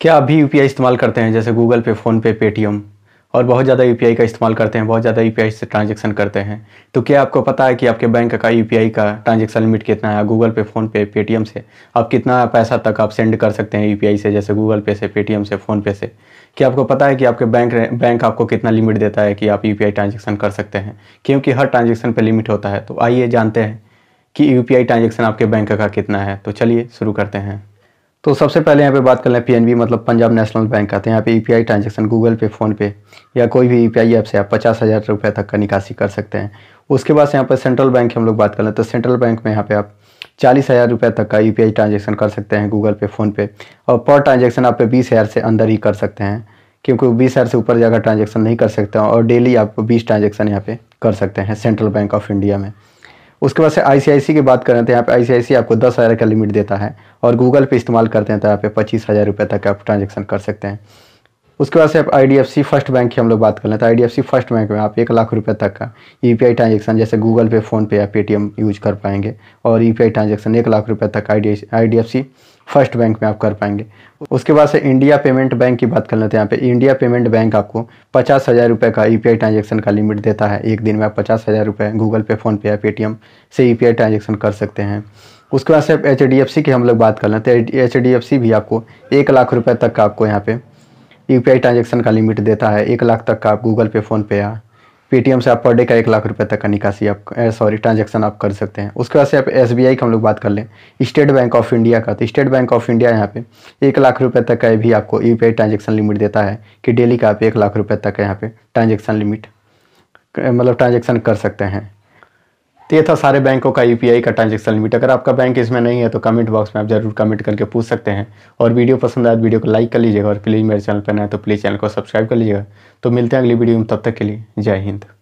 क्या अभी यू इस्तेमाल करते हैं जैसे गूगल पे फ़ोन पे पेटीएम और बहुत ज़्यादा यू का इस्तेमाल करते हैं बहुत ज़्यादा यू से ट्रांजेक्शन करते हैं तो क्या आपको पता है कि आपके बैंक का यू का ट्रांजेक्शन लिमिट कितना है गूगल पे फ़ोन पे पेटीएम से आप कितना पैसा तक आप सेंड कर सकते हैं यू से जैसे गूगल पे से पेटीएम से फ़ोनपे से क्या आपको पता है कि आपके बैंक बैंक आपको कितना लिमिट देता है कि आप यू ट्रांजेक्शन कर सकते हैं क्योंकि हर ट्रांजेक्शन पर लिमिट होता है तो आइए जानते हैं कि यू ट्रांजेक्शन आपके बैंक का कितना है तो चलिए शुरू करते हैं तो सबसे पहले यहाँ पे बात कर लें पीएनबी मतलब पंजाब नेशनल बैंक का तो यहाँ पे UPI e transaction Google Pay PhonePe या कोई भी यूपीआई e ऐप से आप पचास हज़ार रुपये तक का निकासी कर सकते हैं उसके बाद यहाँ पर सेंट्रल बैंक की हम लोग बात कर लें तो सेंट्रल बैंक में यहाँ पे आप चालीस हज़ार रुपये तक का यू पी ट्रांजेक्शन कर सकते हैं गूगल पे फ़ोनपे और पर ट्रांजेक्शन आप बीस हज़ार से अंदर ही कर सकते हैं क्योंकि बीस हज़ार से ऊपर जाकर ट्रांजेक्शन नहीं कर सकते हैं और डेली आप बीस ट्रांजेक्शन यहाँ पे कर सकते हैं सेंट्रल बैंक ऑफ इंडिया में उसके बाद से आई की बात करें तो यहाँ पे आई आपको दस हज़ार का लिमिट देता है और गूगल पे इस्तेमाल करते हैं तो यहाँ पे पच्चीस हज़ार रुपये तक आप ट्रांजेक्शन कर सकते हैं उसके बाद से आप आई फर्स्ट बैंक की हम लोग बात कर लें तो आई फर्स्ट बैंक में आप एक लाख रुपये तक का यू पी आई ट्रांजेक्शन जैसे गूगल पे फोन पे या पेटीएम यूज कर पाएंगे और यू पी आई ट्रांजेक्शन एक लाख रुपये तक आई डी फर्स्ट बैंक में आप कर पाएंगे उसके बाद से इंडिया पेमेंट बैंक की बात कर लेते हैं यहाँ पे इंडिया पेमेंट बैंक आपको पचास हज़ार रुपये का यू e ट्रांजेक्शन का लिमिट देता है एक दिन में आप पचास हज़ार रुपये गूगल पे फोन पे या पेटीएम से यू e ट्रांजेक्शन कर सकते हैं उसके बाद से एच डी एफ सी की हम लोग बात कर लेते हैं एच डी एफ सी भी आपको एक लाख रुपये तक का आपको यहाँ पर यू ट्रांजेक्शन का लिमिट देता है एक लाख तक का आप गूगल पे फ़ोनपे या पेटीएम से आप पर डे का एक लाख रुपये तक का निकासी आप सॉरी ट्रांजेक्शन आप कर सकते हैं उसके बाद से आप एस बी आई का हम लोग बात कर लें स्टेट बैंक ऑफ इंडिया का तो स्टेट बैंक ऑफ इंडिया यहाँ पे एक लाख रुपये तक का भी आपको U P I transaction limit देता है कि डेली का आप एक लाख रुपये तक का यहाँ पर ट्रांजेक्शन लिमिट मतलब ट्रांजेक्शन कर सकते हैं तो ये था सारे बैंकों का यूपीआई का ट्रांजेक्शन लिमिट अगर आपका बैंक इसमें नहीं है तो कमेंट बॉक्स में आप जरूर कमेंट करके पूछ सकते हैं और वीडियो पसंद तो वीडियो को लाइक कर लीजिएगा और प्लीज़ मेरे चैनल पर नए तो प्लीज़ चैनल को सब्सक्राइब कर लीजिएगा तो मिलते हैं अगली वीडियो में तब तक के लिए जय हिंद